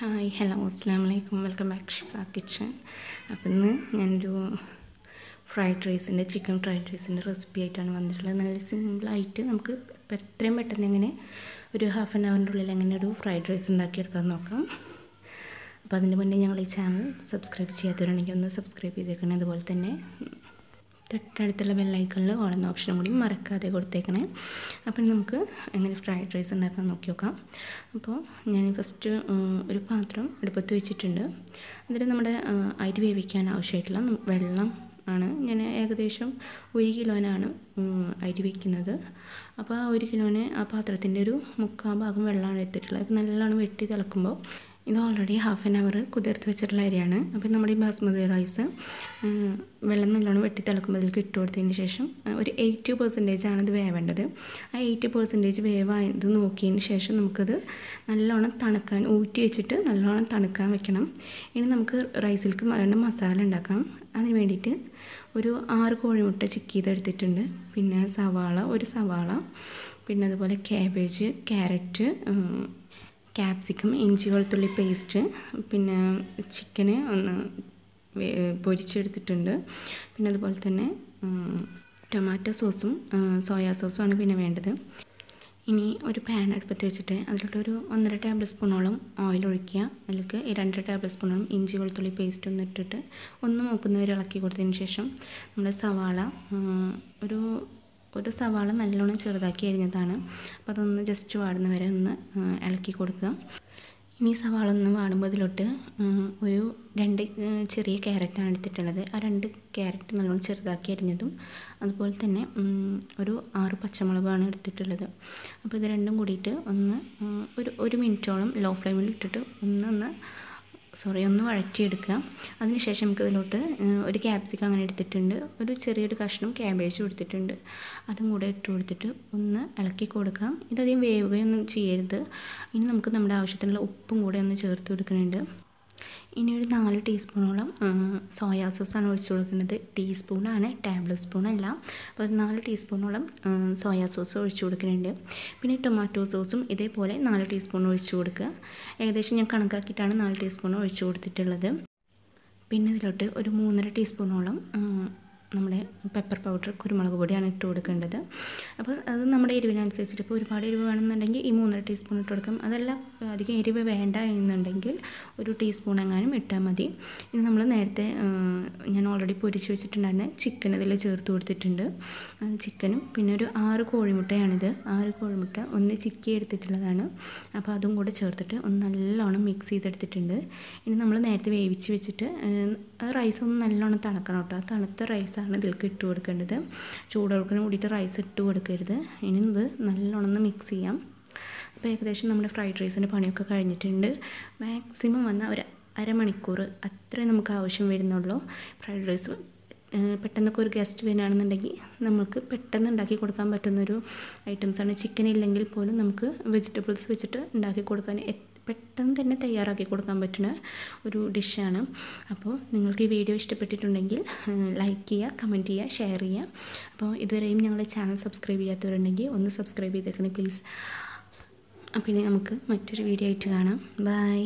hi hello അസ്സാം വലൈക്കും welcome back ഷിഫാ kitchen അപ്പം ഇന്ന് ഞാനൊരു ഫ്രൈഡ് റൈസിൻ്റെ ചിക്കൻ ഫ്രൈഡ് റൈസിൻ്റെ റെസിപ്പി ആയിട്ടാണ് വന്നിട്ടുള്ളത് നല്ല സിമ്പിളായിട്ട് നമുക്ക് എത്രയും പെട്ടെന്ന് എങ്ങനെ ഒരു ഹാഫ് ആൻ അവറിൻ്റെ ഉള്ളിൽ എങ്ങനെ ഒരു ഫ്രൈഡ് റൈസ് ഉണ്ടാക്കിയെടുക്കാൻ നോക്കാം അപ്പോൾ അതിൻ്റെ മുന്നേ ഞങ്ങൾ ഈ ചാനൽ സബ്സ്ക്രൈബ് ചെയ്യാത്തവരാണെങ്കിൽ ഒന്ന് സബ്സ്ക്രൈബ് ചെയ്തേക്കണേ അതുപോലെ തന്നെ തൊട്ടടുത്തുള്ള ബെല്ലൈക്കണിൽ ഓളുന്ന ഓപ്ഷനും കൂടി മറക്കാതെ കൊടുത്തേക്കണേ അപ്പം നമുക്ക് എങ്ങനെ ഫ്രൈഡ് റൈസ് ഉണ്ടാക്കാൻ നോക്കി നോക്കാം അപ്പോൾ ഞാൻ ഫസ്റ്റ് ഒരു പാത്രം അടുപ്പത്ത് വെച്ചിട്ടുണ്ട് അതിൽ നമ്മുടെ അരി വേവിക്കാൻ ആവശ്യമായിട്ടുള്ള വെള്ളം ആണ് ഞാൻ ഏകദേശം ഒരു കിലോനാണ് അരി വയ്ക്കുന്നത് അപ്പോൾ ആ ഒരു കിലോനെ ആ പാത്രത്തിൻ്റെ ഒരു മുക്കാൽ ഭാഗം വെള്ളമാണ് എടുത്തിട്ടുള്ളത് അപ്പോൾ നല്ലോണം വെട്ടി തിളക്കുമ്പോൾ ഇത് ഓൾറെഡി ഹാഫ് ആൻ അവർ കുതിർത്ത് വെച്ചിട്ടുള്ള അരിയാണ് അപ്പോൾ നമ്മുടെ ഈ ബാസ്മതി റൈസ് വെള്ളം നല്ലോണം വെട്ടി തിളക്കുമ്പോൾ അതിലേക്ക് ഇട്ട് കൊടുത്തതിന് ശേഷം ഒരു എയ്റ്റി പെർസെൻറ്റേജ് ആണ് ഇത് വേവേണ്ടത് ആ എയ്റ്റി പെർസെൻറ്റേജ് വേവായത് നോക്കിയതിന് ശേഷം നമുക്കത് നല്ലോണം തണുക്കാൻ ഊറ്റി വെച്ചിട്ട് നല്ലോണം തണുക്കാൻ വെക്കണം ഇനി നമുക്ക് റൈസിലേക്ക് വേണ്ട മസാല ഉണ്ടാക്കാം അതിന് വേണ്ടിയിട്ട് ഒരു ആറ് കോഴിമുട്ട ചിക്കി ചെയ്തെടുത്തിട്ടുണ്ട് പിന്നെ സവാള ഒരു സവാള പിന്നെ അതുപോലെ ക്യാബേജ് ക്യാരറ്റ് ക്യാപ്സിക്കം ഇഞ്ചി വെളുത്തുള്ളി പേസ്റ്റ് പിന്നെ ചിക്കന് ഒന്ന് പൊരിച്ചെടുത്തിട്ടുണ്ട് പിന്നെ അതുപോലെ തന്നെ ടൊമാറ്റോ സോസും സോയാ സോസുമാണ് പിന്നെ വേണ്ടത് ഇനി ഒരു പാൻ അടുപ്പത്ത് വെച്ചിട്ട് അതിലോട്ടൊരു ഒരു ഒന്നര ടേബിൾ സ്പൂണോളം ഓയിൽ ഒഴിക്കുക അതിലേക്ക് രണ്ടര ടേബിൾ സ്പൂണോളം ഇഞ്ചി വെളുത്തുള്ളി പേസ്റ്റ് ഒന്ന് ഇട്ടിട്ട് ഒന്ന് മൂക്കുന്നവരെ ഇളക്കി കൊടുത്തതിന് ശേഷം നമ്മുടെ സവാള ഒരു ഒരു സവാള നല്ലോണം ചെറുതാക്കി അരിഞ്ഞതാണ് അപ്പോൾ അതൊന്ന് ജസ്റ്റ് വാടുന്ന വരെ ഒന്ന് ഇളക്കി കൊടുക്കുക ഇനി സവാള ഒന്ന് വാടുമ്പോഴതിലോട്ട് ഒരു രണ്ട് ചെറിയ ക്യാരറ്റാണ് എടുത്തിട്ടുള്ളത് ആ രണ്ട് ക്യാരറ്റ് നല്ലോണം ചെറുതാക്കി അരിഞ്ഞതും അതുപോലെ തന്നെ ഒരു ആറ് പച്ചമുളകാണ് എടുത്തിട്ടുള്ളത് അപ്പോൾ ഇത് രണ്ടും കൂടിയിട്ട് ഒന്ന് ഒരു ഒരു മിനിറ്റോളം ലോ ഫ്ലെയിമിൽ ഇട്ടിട്ട് ഒന്നൊന്ന് സോറി ഒന്ന് വഴറ്റിയെടുക്കുക അതിനുശേഷം നമുക്കിതിലോട്ട് ഒരു ക്യാപ്സിക്കം അങ്ങനെ എടുത്തിട്ടുണ്ട് ഒരു ചെറിയൊരു കഷ്ണം ക്യാബേജും എടുത്തിട്ടുണ്ട് അതും കൂടെ ഇട്ട് കൊടുത്തിട്ട് ഒന്ന് ഇളക്കി കൊടുക്കാം ഇതധികം വേവുകയൊന്നും ചെയ്യരുത് ഇനി നമുക്ക് നമ്മുടെ ആവശ്യത്തിനുള്ള ഉപ്പും കൂടെ ഒന്ന് ചേർത്ത് കൊടുക്കുന്നുണ്ട് ഇനി ഒരു നാല് ടീസ്പൂണോളം സോയാ സോസാണ് ഒഴിച്ച് കൊടുക്കുന്നത് ടീസ്പൂണാണ് ടേബിൾ സ്പൂണല്ല അപ്പോൾ ഒരു നാല് ടീസ്പൂണോളം സോയാ സോസ് ഒഴിച്ച് കൊടുക്കുന്നുണ്ട് പിന്നെ ടൊമാറ്റോ സോസും ഇതേപോലെ നാല് ടീസ്പൂൺ ഒഴിച്ച് കൊടുക്കുക ഏകദേശം ഞാൻ കണക്കാക്കിയിട്ടാണ് നാല് ടീസ്പൂൺ ഒഴിച്ച് കൊടുത്തിട്ടുള്ളത് പിന്നെ ഇതിലോട്ട് ഒരു മൂന്നര ടീസ്പൂണോളം നമ്മുടെ പെപ്പർ പൗഡർ കുരുമുളക് പൊടിയാണ് ഇട്ട് കൊടുക്കേണ്ടത് അപ്പോൾ അത് നമ്മുടെ എരിവിനനുസരിച്ചിട്ട് ഇപ്പോൾ ഒരുപാട് എരിവ് വേണമെന്നുണ്ടെങ്കിൽ ഈ മൂന്നര ടീസ്പൂൺ ഇട്ട് കൊടുക്കും അതല്ല അധികം എരിവ് വേണ്ട എന്നുണ്ടെങ്കിൽ ഒരു ടീസ്പൂൺ എങ്ങാനും ഇട്ടാൽ മതി ഇനി നമ്മൾ നേരത്തെ ഞാൻ ഓൾറെഡി പൊരിച്ച് വെച്ചിട്ടുണ്ടായിരുന്ന ചിക്കൻ ഇതിൽ ചേർത്ത് കൊടുത്തിട്ടുണ്ട് ചിക്കനും പിന്നെ ഒരു ആറ് കോഴിമുട്ടയാണിത് ആറ് കോഴിമുട്ട ഒന്ന് ചിക്കി എടുത്തിട്ടുള്ളതാണ് അപ്പോൾ അതും കൂടെ ചേർത്തിട്ട് ഒന്ന് നല്ലോണം മിക്സ് ചെയ്തെടുത്തിട്ടുണ്ട് ഇനി നമ്മൾ നേരത്തെ വേവിച്ച് വെച്ചിട്ട് റൈസ് ഒന്ന് നല്ലോണം തണുക്കണം കേട്ടോ തണുത്ത റൈസ് റൈസാണ് ഇതിലേക്ക് ഇട്ട് കൊടുക്കേണ്ടത് കൊടുക്കാൻ കൂടിയിട്ട് റൈസ് ഇട്ട് കൊടുക്കരുത് ഇനി ഇത് നല്ലോണം മിക്സ് ചെയ്യാം അപ്പോൾ ഏകദേശം നമ്മുടെ ഫ്രൈഡ് റൈസിൻ്റെ പണിയൊക്കെ കഴിഞ്ഞിട്ടുണ്ട് മാക്സിമം വന്ന ഒരു അരമണിക്കൂർ അത്രേ നമുക്ക് ആവശ്യം വരുന്നുള്ളൂ ഫ്രൈഡ് റൈസ് പെട്ടെന്നൊക്കെ ഒരു ഗസ്റ്റ് വരികയാണെന്നുണ്ടെങ്കിൽ നമുക്ക് പെട്ടെന്ന് ഉണ്ടാക്കി കൊടുക്കാൻ പറ്റുന്നൊരു ഐറ്റംസാണ് ചിക്കൻ ഇല്ലെങ്കിൽ പോലും നമുക്ക് വെജിറ്റബിൾസ് വെച്ചിട്ട് ഉണ്ടാക്കി കൊടുക്കാൻ പെട്ടെന്ന് തന്നെ തയ്യാറാക്കി കൊടുക്കാൻ പറ്റുന്ന ഒരു ഡിഷാണ് അപ്പോൾ നിങ്ങൾക്ക് ഈ വീഡിയോ ഇഷ്ടപ്പെട്ടിട്ടുണ്ടെങ്കിൽ ലൈക്ക് ചെയ്യുക കമൻറ്റ് ചെയ്യുക ഷെയർ ചെയ്യുക അപ്പോൾ ഇതുവരെയും ഞങ്ങളുടെ ചാനൽ സബ്സ്ക്രൈബ് ചെയ്യാത്തവരുണ്ടെങ്കിൽ ഒന്ന് സബ്സ്ക്രൈബ് ചെയ്തേക്കണേ പ്ലീസ് അപ്പോൾ ഇനി നമുക്ക് മറ്റൊരു വീഡിയോ ആയിട്ട് കാണാം ബൈ